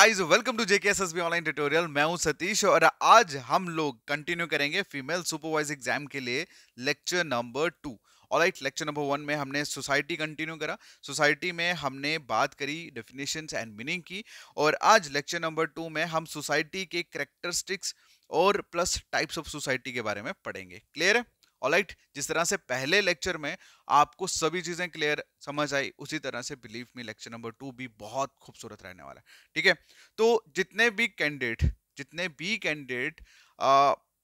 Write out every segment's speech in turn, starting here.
Guys welcome to JKSSB online tutorial मैं हूं सतीश और आज हम लोग कंटिन्यू करेंगे फीमेल सुपरवाइज एग्जाम के लिए लेक्चर नंबर टू और राइट लेक्चर नंबर वन में हमने सोसाइटी कंटिन्यू करा सोसाइटी में हमने बात करी डेफिनेशन एंड मीनिंग की और आज लेक्चर नंबर टू में हम सोसाइटी के करेक्टरिस्टिक्स और प्लस टाइप्स ऑफ सोसाइटी के बारे में पढ़ेंगे क्लियर है ऑलराइट जिस तरह से पहले लेक्चर में आपको सभी चीजें क्लियर समझ आई उसी तरह से believe me lecture number two भी बहुत खूबसूरत रहने वाला है ठीक है तो जितने भी कैंडिडेट जितने भी कैंडिडेट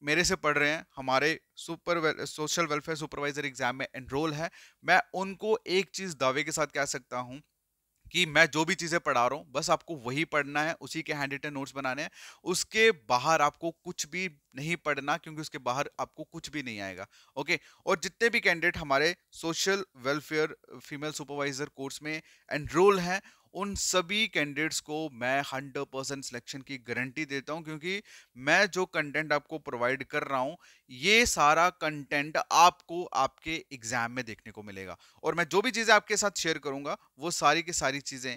मेरे से पढ़ रहे हैं हमारे super social welfare supervisor exam में एनरोल है मैं उनको एक चीज दावे के साथ कह सकता हूं कि मैं जो भी चीज़ें पढ़ा रहा हूं बस आपको वही पढ़ना है उसी के हैंड रिटन नोट्स बनाने हैं उसके बाहर आपको कुछ भी नहीं पढ़ना क्योंकि उसके बाहर आपको कुछ भी नहीं आएगा ओके और जितने भी कैंडिडेट हमारे social welfare female supervisor course में एनरोल हैं उन सभी कैंडिडेट्स को मैं हंड्रेड परसेंट सिलेक्शन की गारंटी देता हूं क्योंकि मैं जो कंटेंट आपको प्रोवाइड कर रहा हूं ये सारा कंटेंट आपको आपके एग्जाम में देखने को मिलेगा और मैं जो भी चीज़ें आपके साथ शेयर करूंगा वो सारी की सारी चीज़ें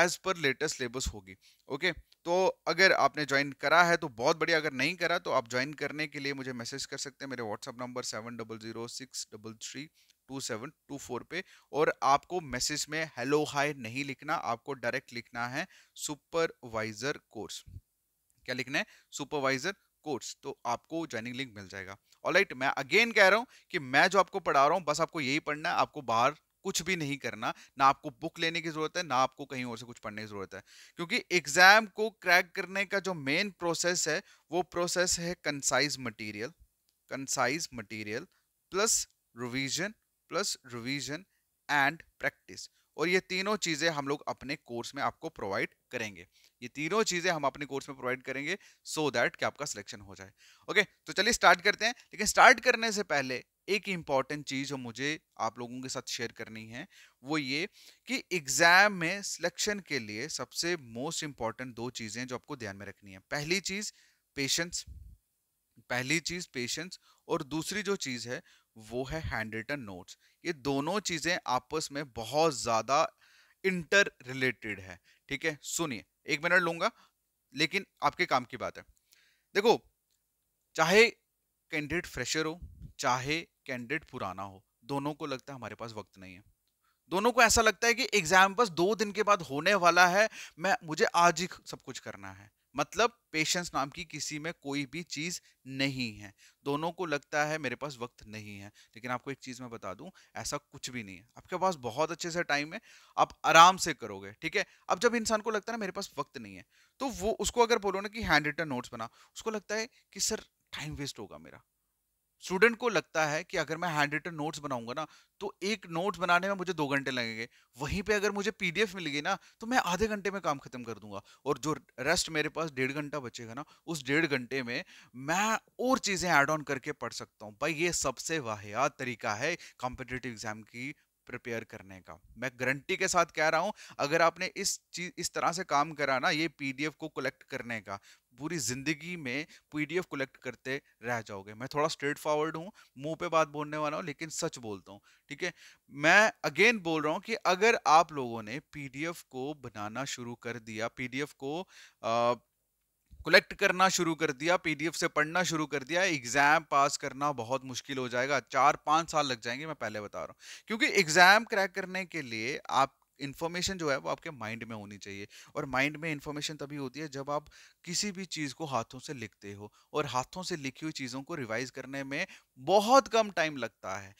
एज पर लेटेस्ट सिलेबस होगी ओके तो अगर आपने ज्वाइन करा है तो बहुत बढ़िया अगर नहीं करा तो आप ज्वाइन करने के लिए मुझे मैसेज कर सकते हैं मेरे WhatsApp number seven double zero six double three two seven two four पे और आपको मैसेज में हेलो हाय नहीं लिखना आपको डायरेक्ट लिखना है सुपरवाइजर कोर्स क्या लिखना है सुपरवाइजर कोर्स तो आपको ज्वाइनिंग लिंक मिल जाएगा ऑल right, मैं अगेन कह रहा हूँ कि मैं जो आपको पढ़ा रहा हूँ बस आपको यही पढ़ना है आपको बाहर कुछ भी नहीं करना ना आपको बुक लेने की जरूरत है ना आपको कहीं और से कुछ पढ़ने की जरूरत है क्योंकि एग्जाम को क्रैक करने का जो मेन प्रोसेस है वो प्रोसेस है concise material concise material plus revision plus revision and practice और ये तीनों चीज़ें हम लोग अपने कोर्स में आपको प्रोवाइड करेंगे ये तीनों चीज़ें हम अपने कोर्स में प्रोवाइड करेंगे सो so दैट कि आपका सिलेक्शन हो जाए ओके okay, तो चलिए स्टार्ट करते हैं लेकिन स्टार्ट करने से पहले एक इंपॉर्टेंट चीज़ जो मुझे आप लोगों के साथ शेयर करनी है वो ये कि एग्ज़ाम में सिलेक्शन के लिए सबसे मोस्ट इम्पॉर्टेंट दो चीज़ें जो आपको ध्यान में रखनी है पहली चीज़ पेशेंस पहली चीज़ पेशेंस और दूसरी जो चीज़ है वो है हैंड रिटन नोट्स ये दोनों चीज़ें आपस में बहुत ज़्यादा इंटर रिलेटेड है ठीक है सुनिए एक मिनट लूंगा लेकिन आपके काम की बात है देखो चाहे कैंडिडेट फ्रेशर हो चाहे कैंडिडेट पुराना हो दोनों को लगता है हमारे पास वक्त नहीं है दोनों को ऐसा लगता है कि एग्जाम बस दो दिन के बाद होने वाला है मैं मुझे आज ही सब कुछ करना है मतलब पेशेंस नाम की किसी में कोई भी चीज़ नहीं है दोनों को लगता है मेरे पास वक्त नहीं है लेकिन आपको एक चीज़ मैं बता दूं ऐसा कुछ भी नहीं है आपके पास बहुत अच्छे से टाइम है आप आराम से करोगे ठीक है अब जब इंसान को लगता है ना मेरे पास वक्त नहीं है तो वो उसको अगर बोलो ना कि हैंड रिटन नोट्स बना उसको लगता है कि सर टाइम वेस्ट होगा मेरा स्टूडेंट को लगता है कि अगर मैं हैंड रिटन नोट्स बनाऊंगा ना तो एक नोट्स बनाने में मुझे दो घंटे लगेंगे वहीं पे अगर मुझे पीडीएफ मिल गई ना तो मैं आधे घंटे में काम खत्म कर दूंगा और जो रेस्ट मेरे पास डेढ़ घंटा बचेगा ना उस डेढ़ घंटे में मैं और चीज़ें ऐड ऑन करके पढ़ सकता हूँ भाई ये सबसे वाहियात तरीका है कॉम्पिटेटिव एग्जाम की प्रिपेयर करने का मैं गारंटी के साथ कह रहा हूँ अगर आपने इस चीज इस तरह से काम करा ना ये पीडीएफ को कलेक्ट करने का पूरी जिंदगी में पीडीएफ कलेक्ट करते रह जाओगे मैं थोड़ा स्ट्रेट फॉरवर्ड हूँ मुंह पे बात बोलने वाला हूँ लेकिन सच बोलता हूँ ठीक है मैं अगेन बोल रहा हूँ कि अगर आप लोगों ने पीडीएफ को बनाना शुरू कर दिया पीडीएफ को कलेक्ट करना शुरू कर दिया पीडीएफ से पढ़ना शुरू कर दिया एग्जाम पास करना बहुत मुश्किल हो जाएगा चार पाँच साल लग जाएंगे मैं पहले बता रहा हूँ क्योंकि एग्जाम क्रैक करने के लिए आप इन्फॉर्मेशन जो है वो आपके माइंड में होनी चाहिए और माइंड में इन्फॉर्मेशन तभी होती है जब आप किसी भी चीज़ को हाथों से लिखते हो और हाथों से लिखी हुई चीज़ों को रिवाइज करने में बहुत कम टाइम लगता है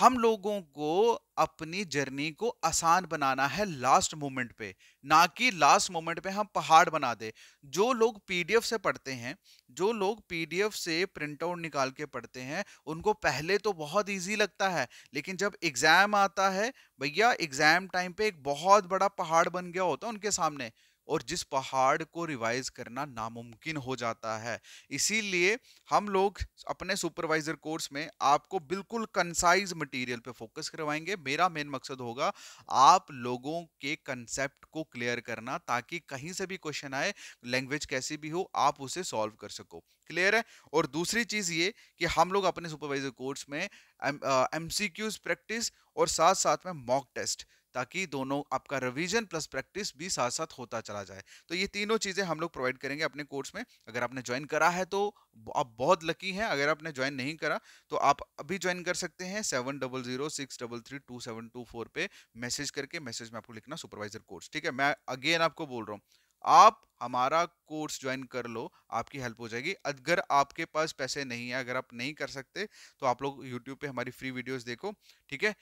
हम लोगों को अपनी जर्नी को आसान बनाना है लास्ट मोमेंट पे ना कि लास्ट मोमेंट पे हम पहाड़ बना दे जो लोग पीडीएफ से पढ़ते हैं जो लोग पीडीएफ से प्रिंट आउट निकाल के पढ़ते हैं उनको पहले तो बहुत इजी लगता है लेकिन जब एग्ज़ाम आता है भैया एग्ज़ाम टाइम पे एक बहुत बड़ा पहाड़ बन गया होता है उनके सामने और जिस पहाड़ को रिवाइज करना नामुमकिन हो जाता है इसीलिए हम लोग अपने सुपरवाइजर कोर्स में आपको बिल्कुल कंसाइज मटेरियल पे फोकस करवाएंगे मेरा मेन मकसद होगा आप लोगों के कंसेप्ट को क्लियर करना ताकि कहीं से भी क्वेश्चन आए लैंग्वेज कैसी भी हो आप उसे सॉल्व कर सको क्लियर है और दूसरी चीज़ ये कि हम लोग अपने सुपरवाइजर कोर्स में एम प्रैक्टिस और साथ साथ में मॉक टेस्ट ताकि दोनों आपका रिवीजन प्लस प्रैक्टिस भी साथ साथ होता चला जाए तो ये तीनों चीज़ें हम लोग प्रोवाइड करेंगे अपने कोर्स में अगर आपने ज्वाइन करा है तो आप बहुत लकी हैं अगर आपने ज्वाइन नहीं करा तो आप अभी ज्वाइन कर सकते हैं seven double zero six double three two seven two four पे मैसेज करके मैसेज में आपको लिखना सुपरवाइजर कोर्स ठीक है मैं अगेन आपको बोल रहा हूँ आप हमारा कोर्स ज्वाइन कर लो आपकी हेल्प हो जाएगी अगर आपके पास पैसे नहीं है अगर आप नहीं कर सकते तो आप लोग यूट्यूब पे हमारी फ्री वीडियोस देखो ठीक है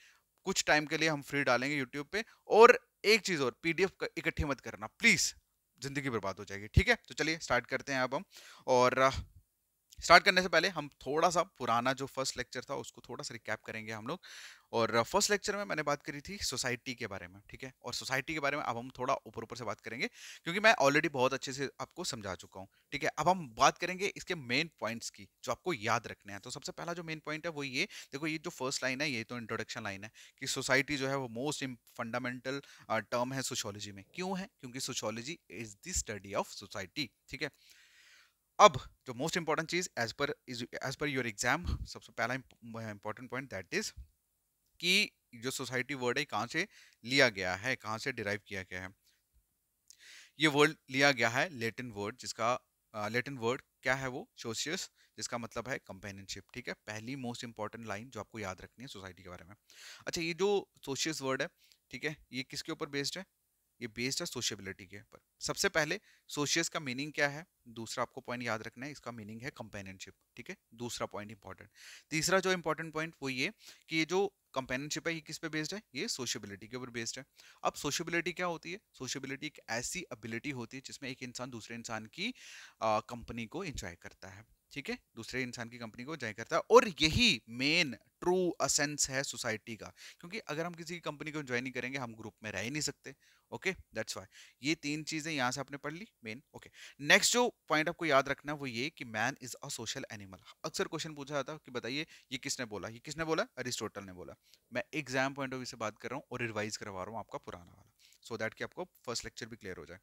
कुछ टाइम के लिए हम फ्री डालेंगे यूट्यूब पे और एक चीज और पीडीएफ इकट्ठे मत करना प्लीज जिंदगी बर्बाद हो जाएगी ठीक है तो चलिए स्टार्ट करते हैं अब हम और स्टार्ट करने से पहले हम थोड़ा सा पुराना जो फर्स्ट लेक्चर था उसको थोड़ा सा रिकैप करेंगे हम लोग और फर्स्ट लेक्चर में मैंने बात करी थी सोसाइटी के बारे में ठीक है और सोसाइटी के बारे में अब हम थोड़ा ऊपर ऊपर से बात करेंगे क्योंकि मैं ऑलरेडी बहुत अच्छे से आपको समझा चुका हूँ ठीक है अब हम बात करेंगे इसके मेन पॉइंट्स की जो आपको याद रखने हैं तो सबसे पहला जो मेन पॉइंट है वो ये देखो ये जो फर्स्ट लाइन है ये तो इंट्रोडक्शन लाइन है कि सोसाइटी जो है वो मोस्ट फंडामेंटल टर्म है सोशोलॉजी में क्यों है क्योंकि sociology is the study of society ठीक है अब जो मोस्ट इंपॉर्टेंट चीज as per as per your exam सबसे पहला इंपॉर्टेंट पॉइंट दैट इज कि जो सोसाइटी वर्ड है कहाँ से लिया गया है कहाँ से डिराइव किया गया है ये वर्ड लिया गया है लेटिन वर्ड जिसका लेटिन uh, वर्ड क्या है वो सोशियस जिसका मतलब है कंपेनियनशिप ठीक है पहली मोस्ट इंपॉर्टेंट लाइन जो आपको याद रखनी है सोसाइटी के बारे में अच्छा ये जो सोशियस वर्ड है ठीक है ये किसके ऊपर बेस्ड है ये बेस्ड है सोशेबिलिटी के ऊपर सबसे पहले सोशियस का मीनिंग क्या है दूसरा आपको पॉइंट याद रखना है इसका मीनिंग है कंपेनियनशिप ठीक है दूसरा पॉइंट इंपॉर्टेंट तीसरा जो इंपॉर्टेंट पॉइंट वो ये कि ये जो कंपेनियनशिप है ये किस पे बेस्ड है ये सोशियबिलिटी के ऊपर बेस्ड है अब सोशियबिलिटी क्या होती है सोशियबिलिटी एक ऐसी अबिलिटी होती है जिसमें एक इंसान दूसरे इंसान की कंपनी को इंजॉय करता है ठीक है दूसरे इंसान की कंपनी को ज्वाइन करता है और यही मेन ट्रू असेंस है सोसाइटी का क्योंकि अगर हम किसी कंपनी को ज्वाइन नहीं करेंगे हम ग्रुप में रह ही नहीं सकते ओके दैट्स वाई ये तीन चीजें यहाँ से आपने पढ़ ली मेन ओके नेक्स्ट जो पॉइंट आपको याद रखना है वो ये कि man is a social animal अक्सर क्वेश्चन पूछा जाता है कि बताइए ये किसने बोला ये किसने बोला अरिस्टोटल ने बोला मैं एग्जाम पॉइंट ऑफ व्यू से बात कर रहा हूँ और रिवाइज करवा रहा हूँ आपका पुराना वाला सो so दैट कि आपको फर्स्ट लेक्चर भी क्लियर हो जाए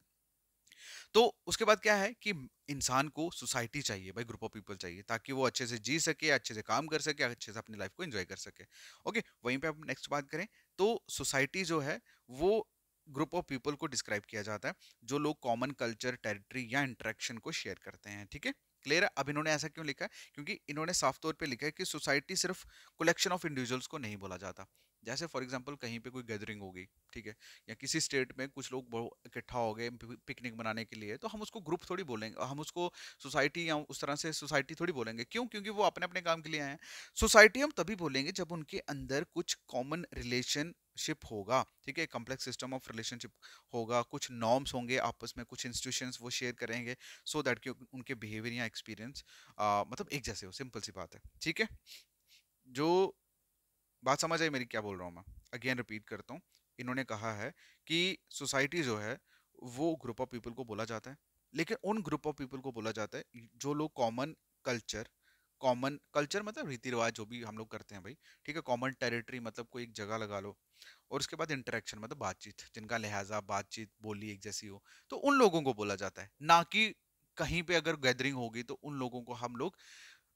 तो उसके बाद क्या है कि इंसान को सोसाइटी चाहिए भाई ग्रुप ऑफ पीपल चाहिए ताकि वो अच्छे से जी सके अच्छे से काम कर सके अच्छे से अपनी लाइफ को एंजॉय कर सके ओके वहीं पे आप नेक्स्ट बात करें तो सोसाइटी जो है वो ग्रुप ऑफ पीपल को डिस्क्राइब किया जाता है जो लोग कॉमन कल्चर टेरिटरी या इंट्रैक्शन को शेयर करते हैं ठीक है क्लियर है अब इन्होंने ऐसा क्यों लिखा है क्योंकि इन्होंने साफ तौर पे लिखा है कि सोसाइटी सिर्फ कलेक्शन ऑफ इंडिविजुअल्स को नहीं बोला जाता जैसे फॉर एग्जांपल कहीं पे कोई गैदरिंग होगी ठीक है या किसी स्टेट में कुछ लोग इकट्ठा हो गए पिकनिक मनाने के लिए तो हम उसको ग्रुप थोड़ी बोलेंगे हम उसको सोसाइटी या उस तरह से सोसाइटी थोड़ी बोलेंगे क्यों क्योंकि वो अपने अपने काम के लिए आए हैं सोसाइटी हम तभी बोलेंगे जब उनके अंदर कुछ कॉमन रिलेशन शिप होगा ठीक है कॉम्प्लेक्स सिस्टम ऑफ रिलेशनशिप होगा कुछ नॉर्म्स होंगे आपस में कुछ इंस्टीट्यूशंस वो शेयर करेंगे सो so दैट उनके बिहेवियर या एक्सपीरियंस मतलब एक जैसे हो सिंपल सी बात है ठीक है जो बात समझ आई मेरी क्या बोल रहा हूँ मैं अगेन रिपीट करता हूँ इन्होंने कहा है कि सोसाइटी जो है वो ग्रुप ऑफ पीपल को बोला जाता है लेकिन उन ग्रुप ऑफ पीपल को बोला जाता है जो लोग कॉमन कल्चर कॉमन कल्चर मतलब रीति रिवाज जो भी हम लोग करते हैं भाई ठीक है कॉमन टेरिटरी मतलब कोई एक जगह लगा लो और उसके बाद इंटरेक्शन मतलब बातचीत जिनका लिहाजा बातचीत बोली एक जैसी हो तो उन लोगों को बोला जाता है ना कि कहीं पे अगर गैदरिंग होगी तो उन लोगों को हम लोग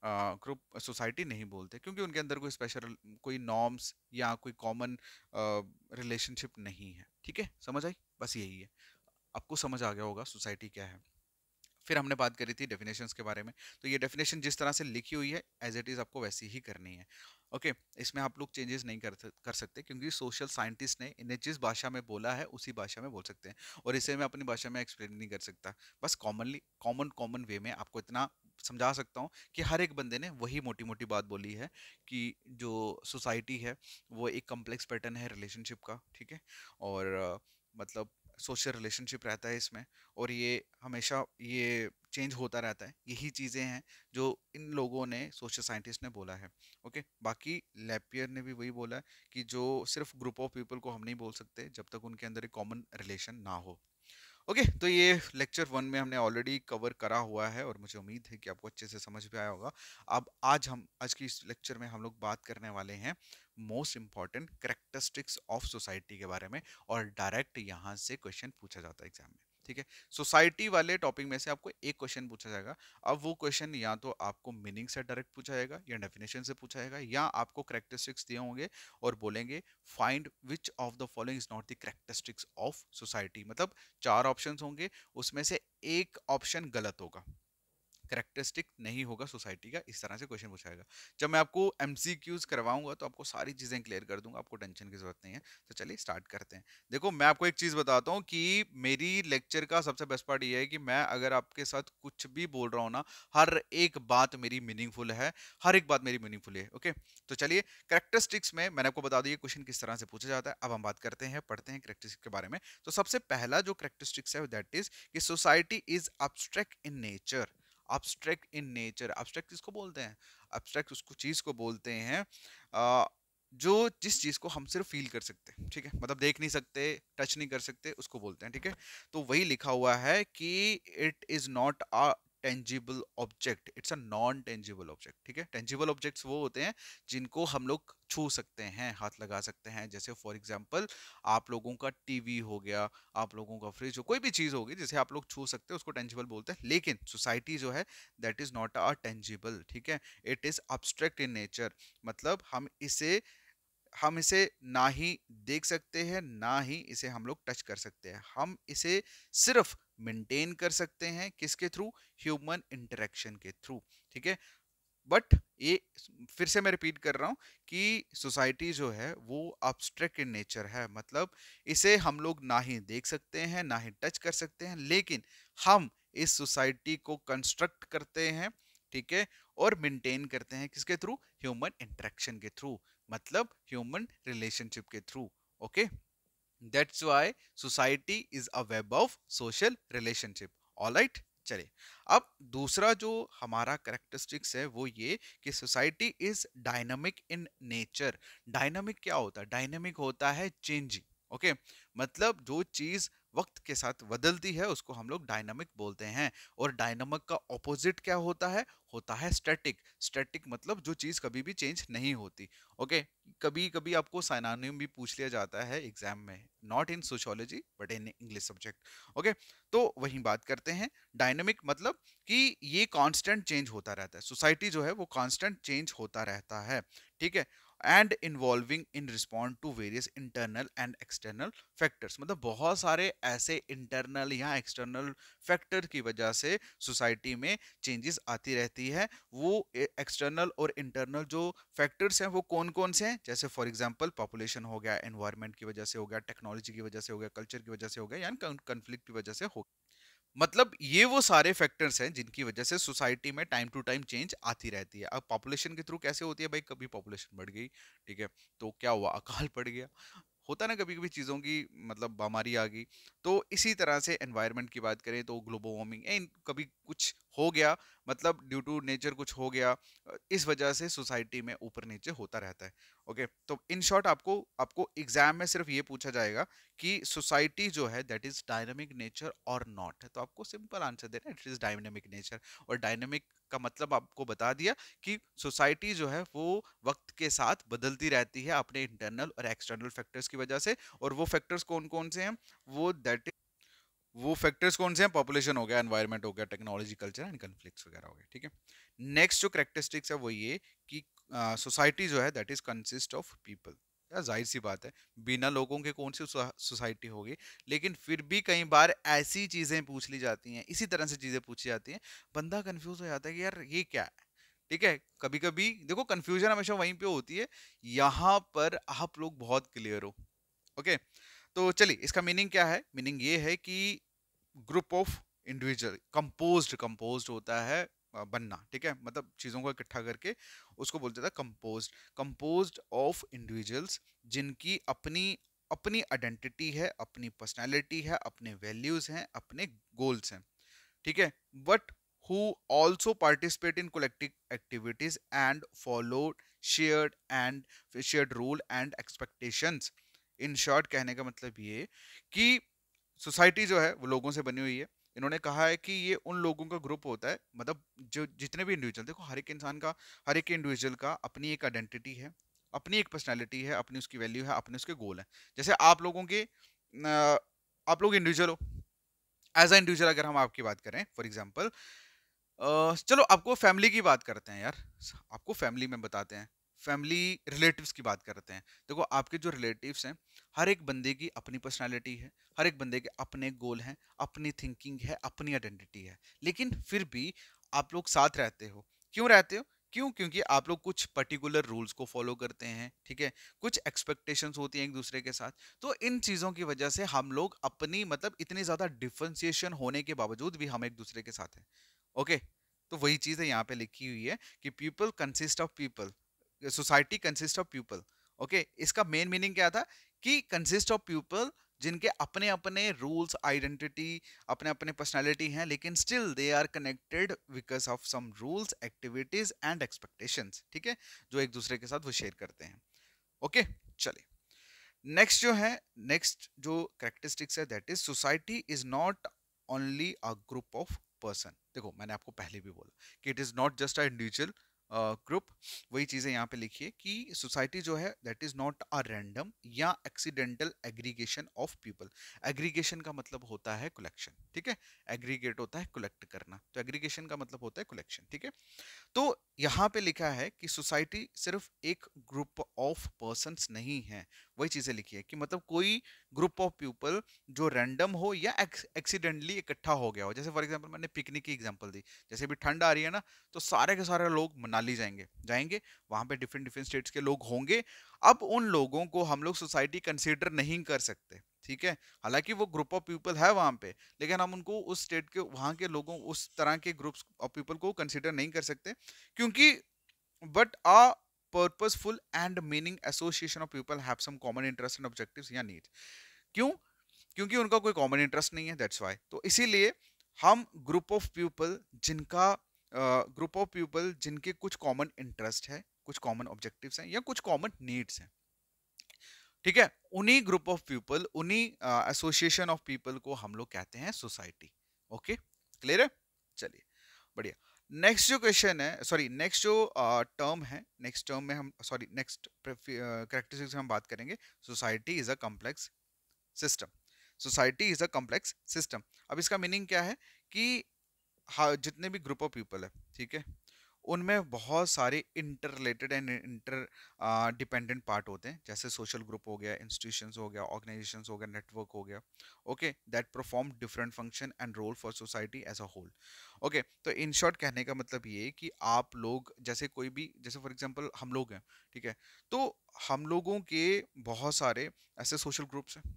ग्रुप सोसाइटी नहीं बोलते क्योंकि उनके अंदर कोई स्पेशल कोई नॉर्म्स या कोई कॉमन रिलेशनशिप नहीं है ठीक है समझ आई बस यही है आपको समझ आ गया होगा सोसाइटी क्या है फिर हमने बात करी थी डेफिनेशंस के बारे में तो ये डेफिनेशन जिस तरह से लिखी हुई है एज इट इज़ आपको वैसी ही करनी है ओके okay, इसमें आप लोग चेंजेस नहीं कर कर सकते क्योंकि सोशल साइंटिस्ट ने इन्हें जिस भाषा में बोला है उसी भाषा में बोल सकते हैं और इसे मैं अपनी भाषा में एक्सप्लेन नहीं कर सकता बस कॉमनली कॉमन कॉमन वे में आपको इतना समझा सकता हूँ कि हर एक बंदे ने वही मोटी मोटी बात बोली है कि जो सोसाइटी है वो एक कम्प्लेक्स पैटर्न है रिलेशनशिप का ठीक है और मतलब सोशल रिलेशनशिप रहता है इसमें और ये हमेशा ये चेंज होता रहता है यही चीज़ें हैं जो इन लोगों ने सोशल साइंटिस्ट ने बोला है ओके बाकी लेपियर ने भी वही बोला है कि जो सिर्फ ग्रुप ऑफ पीपल को हम नहीं बोल सकते जब तक उनके अंदर एक कॉमन रिलेशन ना हो ओके okay, तो ये लेक्चर वन में हमने ऑलरेडी कवर करा हुआ है और मुझे उम्मीद है कि आपको अच्छे से समझ में आया होगा अब आज हम आज की इस लेक्चर में हम लोग बात करने वाले हैं most important characteristics of society के बारे में और डायरेक्ट यहाँ से क्वेश्चन पूछा जाता है एग्जाम में ठीक है सोसाइटी वाले टॉपिक में से आपको एक क्वेश्चन पूछा जाएगा अब वो क्वेश्चन या तो आपको मीनिंग से डायरेक्ट पूछा जाएगा या डेफिनेशन से पूछा जाएगा या आपको करेक्टरिस्टिक्स दिए होंगे और बोलेंगे find which of the following is not the characteristics of society मतलब चार ऑप्शन होंगे उसमें से एक ऑप्शन गलत होगा करेक्टरिस्टिक नहीं होगा सोसाइटी का इस तरह से क्वेश्चन पूछाएगा जब मैं आपको एम करवाऊंगा तो आपको सारी चीज़ें क्लियर कर दूंगा आपको टेंशन की जरूरत नहीं है तो चलिए स्टार्ट करते हैं देखो मैं आपको एक चीज़ बताता हूँ कि मेरी लेक्चर का सबसे बेस्ट पार्ट ये है कि मैं अगर आपके साथ कुछ भी बोल रहा हूँ ना हर एक बात मेरी मीनिंगफुल है हर एक बात मेरी मीनिंगफुल है ओके तो चलिए करेक्टरिस्टिक्स में मैंने आपको बता दिया क्वेश्चन किस तरह से पूछा जाता है अब हम बात करते हैं पढ़ते हैं करेक्टरिस्टिक के बारे में तो सबसे पहला जो करेक्टरिस्टिक्स है दैट इज कि society is abstract in nature abstract in nature abstract किसको बोलते हैं अब्स्ट्रैक्ट उसको चीज़ को बोलते हैं जो जिस चीज़ को हम सिर्फ फील कर सकते हैं ठीक है मतलब देख नहीं सकते टच नहीं कर सकते उसको बोलते हैं ठीक है तो वही लिखा हुआ है कि it is not a tangible object it's a non tangible object ठीक है टेंजिबल ऑब्जेक्ट्स वो होते हैं जिनको हम लोग छू सकते हैं हाथ लगा सकते हैं जैसे फॉर एग्जाम्पल आप लोगों का टीवी हो गया आप लोगों का फ्रिज हो कोई भी चीज़ होगी जिसे आप लोग छू सकते हैं उसको टेंजिबल बोलते हैं लेकिन सोसाइटी जो है that is not a tangible ठीक है it is abstract in nature मतलब हम इसे हम इसे ना ही देख सकते हैं ना ही इसे हम लोग टच कर सकते हैं हम इसे सिर्फ मेंटेन कर सकते हैं किसके थ्रू ह्यूमन इंटरेक्शन के थ्रू ठीक है बट ये फिर से मैं रिपीट कर रहा हूँ कि सोसाइटी जो है वो अब्स्ट्रैक्ट इन नेचर है मतलब इसे हम लोग ना ही देख सकते हैं ना ही टच कर सकते हैं लेकिन हम इस सोसाइटी को कंस्ट्रक्ट करते हैं ठीक है और मेंटेन करते हैं किसके थ्रू ह्यूमन इंटरेक्शन के थ्रू मतलब ह्यूमन रिलेशनशिप के through okay okay? That's why society is a web of social relationship all right चलिए अब दूसरा जो हमारा करेक्टरिस्टिक्स है वो ये कि society is dynamic in nature dynamic क्या होता है डायनामिक होता है चेंजिंग ओके okay? मतलब जो चीज़ वक्त के साथ बदलती है उसको हम लोग डायनामिक बोलते हैं और डायनामिक का ऑपोजिट क्या होता है होता है स्टैटिक स्टैटिक मतलब जो चीज़ कभी भी चेंज नहीं होती ओके कभी कभी आपको साइनानियम भी पूछ लिया जाता है एग्जाम में not in sociology but in English subject okay तो वहीं बात करते हैं डायनेमिक मतलब कि ये कॉन्स्टेंट चेंज होता रहता है सोसाइटी जो है वो कॉन्स्टेंट चेंज होता रहता है ठीक है and involving in respond to various internal and external factors मतलब बहुत सारे ऐसे इंटरनल या एक्सटर्नल फैक्टर की वजह से सोसाइटी में चेंजेस आती रहती है वो एक्सटर्नल और इंटरनल जो फैक्टर्स हैं वो कौन कौन से हैं जैसे फॉर एग्जाम्पल पॉपुलेशन हो गया एनवायरमेंट की वजह से हो गया टेक्नोलॉजी की वजह से हो गया कल्चर की वजह से हो गया यानी कन्फ्लिक्ट की वजह से हो गया मतलब ये वो सारे फैक्टर्स हैं जिनकी वजह से सोसाइटी में टाइम टू टाइम चेंज आती रहती है अब पॉपुलेशन के थ्रू कैसे होती है भाई कभी पॉपुलेशन बढ़ गई ठीक है तो क्या हुआ अकाल पड़ गया होता ना कभी कभी चीज़ों की मतलब बीमारी आ गई तो इसी तरह से एनवायरनमेंट की बात करें तो ग्लोबल वार्मिंग एंड कभी कुछ हो गया मतलब ड्यू टू नेचर कुछ हो गया इस वजह से सोसाइटी में ऊपर नीचे होता रहता है ओके तो इन शॉर्ट आपको आपको एग्जाम में सिर्फ ये पूछा जाएगा कि सोसाइटी जो है दैट इज डायनेमिक नेचर और नॉट है तो आपको सिंपल आंसर देना इट इज डायनेमिक नेचर और डायनेमिक का मतलब आपको बता दिया कि सोसाइटी जो है वो वक्त के साथ बदलती रहती है अपने इंटरनल और एक्सटर्नल फैक्टर्स की वजह से और वो फैक्टर्स कौन कौन से हैं वो दैट वो फैक्टर्स कौन से हैं पॉपुलेशन हो गया एनवायरनमेंट हो गया टेक्नोलॉजी कल्चर एंड कन्फ्लिक्स वगैरह हो गया ठीक है नेक्स्ट जो करेक्टरिस्टिक्स है वो ये कि सोसाइटी uh, जो है that is consist of people या जाहिर सी बात है बिना लोगों के कौन सी सोसाइटी होगी लेकिन फिर भी कई बार ऐसी चीज़ें पूछ ली जाती हैं इसी तरह से चीज़ें पूछी जाती हैं बंदा कन्फ्यूज़ हो जाता है कि यार ये क्या है ठीक है कभी कभी देखो कन्फ्यूजन हमेशा वहीं पे होती है यहाँ पर आप लोग बहुत क्लियर हो ओके तो चलिए इसका मीनिंग क्या है मीनिंग ये है कि group of individual composed composed होता है बनना ठीक है मतलब चीज़ों को इकट्ठा करके उसको बोलते था कंपोज कंपोज ऑफ इंडिविजुअल्स जिनकी अपनी अपनी आइडेंटिटी है अपनी पर्सनैलिटी है अपने वैल्यूज़ हैं अपने गोल्स हैं ठीक है but who also participate in collective activities and follow shared and shared rule and expectations in short कहने का मतलब ये कि सोसाइटी जो है वो लोगों से बनी हुई है इन्होंने कहा है कि ये उन लोगों का ग्रुप होता है मतलब जो जितने भी इंडिविजुअल देखो हर एक इंसान का हर एक इंडिविजुअल का अपनी एक आइडेंटिटी है अपनी एक पर्सनैलिटी है अपनी उसकी वैल्यू है अपने उसके गोल है जैसे आप लोगों के आप लोग इंडिविजुअल हो एज अ इंडिविजुअल अगर हम आपकी बात करें फॉर एग्जाम्पल चलो आपको फैमिली की बात करते हैं यार आपको फैमिली में बताते हैं फैमिली रिलेटिव्स की बात करते हैं देखो आपके जो रिलेटिव्स हैं हर एक बंदे की अपनी पर्सनालिटी है हर एक बंदे के अपने गोल हैं अपनी थिंकिंग है अपनी आइडेंटिटी है लेकिन फिर भी आप लोग साथ रहते हो क्यों रहते हो क्यों क्योंकि आप लोग कुछ पर्टिकुलर रूल्स को फॉलो करते हैं ठीक है कुछ एक्सपेक्टेशंस होती हैं एक दूसरे के साथ तो इन चीज़ों की वजह से हम लोग अपनी मतलब इतनी ज़्यादा डिफ्रेंसिएशन होने के बावजूद भी हम एक दूसरे के साथ हैं ओके तो वही चीज़ है यहाँ पे लिखी हुई है कि people consist of people society consist of people okay इसका मेन मीनिंग क्या था कि कंसिस्ट ऑफ पीपल जिनके अपने अपने रूल्स आइडेंटिटी अपने अपने पर्सनैलिटी हैं लेकिन still they are connected because of some rules activities and expectations ठीक है जो एक दूसरे के साथ वो शेयर करते हैं ओके okay, चले नेक्स्ट जो है नेक्स्ट जो करेक्टरिस्टिक्स है that is society is not only a group of person देखो मैंने आपको पहले भी बोला कि it is not just a individual group वही चीज़ें यहाँ पे लिखिए कि सोसाइटी जो है that is not a random या accidental aggregation of people aggregation का मतलब होता है कलेक्शन ठीक है एग्रीगेट होता है कलेक्ट करना तो एग्रीगेशन का मतलब होता है कलेक्शन ठीक है तो यहाँ पे लिखा है कि सोसाइटी सिर्फ एक ग्रुप ऑफ पर्सनस नहीं है वही चीज़ें लिखी है कि मतलब कोई ग्रुप ऑफ पीपल जो रैंडम हो या एक्सीडेंटली इकट्ठा हो गया हो जैसे फॉर एग्जांपल मैंने पिकनिक की एग्जांपल दी जैसे भी ठंड आ रही है ना तो सारे के सारे लोग मनाली जाएंगे जाएंगे वहाँ पे डिफरेंट डिफरेंट स्टेट्स के लोग होंगे अब उन लोगों को हम लोग सोसाइटी कंसिडर नहीं कर सकते ठीक है हालांकि वो ग्रुप ऑफ पीपल है वहाँ पे लेकिन हम उनको उस स्टेट के वहाँ के लोगों उस तरह के ग्रुप्स ऑफ पीपल को कंसिडर नहीं कर सकते क्योंकि but uh purposeful and meaning association of people have some common interest and objectives या needs क्यों क्योंकि उनका कोई कॉमन इंटरेस्ट नहीं है दैट्स वाई तो इसीलिए हम ग्रुप ऑफ पीपल जिनका ग्रुप ऑफ पीपल जिनके कुछ कॉमन इंटरेस्ट है कुछ कॉमन ऑब्जेक्टिव्स हैं या कुछ कॉमन नीड्स हैं ठीक है उन्हीं ग्रुप ऑफ पीपल उन्हीं एसोसिएशन ऑफ पीपल को हम लोग कहते हैं सोसाइटी ओके क्लियर है चलिए बढ़िया नेक्स्ट जो क्वेश्चन है सॉरी नेक्स्ट जो टर्म है नेक्स्ट टर्म में हम सॉरी नेक्स्ट करेक्टरिस्टिक्स हम बात करेंगे society is a complex system society is a complex system अब इसका मीनिंग क्या है कि हाँ जितने भी ग्रुप ऑफ पीपल है ठीक है उनमें बहुत सारे interrelated and interdependent part होते हैं जैसे सोशल ग्रुप हो गया इंस्टीट्यूशन हो गया ऑर्गेनाइजेशन हो गया नेटवर्क हो गया okay that perform different function and role for society as a whole okay तो इन शॉर्ट कहने का मतलब ये कि आप लोग जैसे कोई भी जैसे फॉर एग्जाम्पल हम लोग हैं ठीक है तो हम लोगों के बहुत सारे ऐसे सोशल ग्रुप्स हैं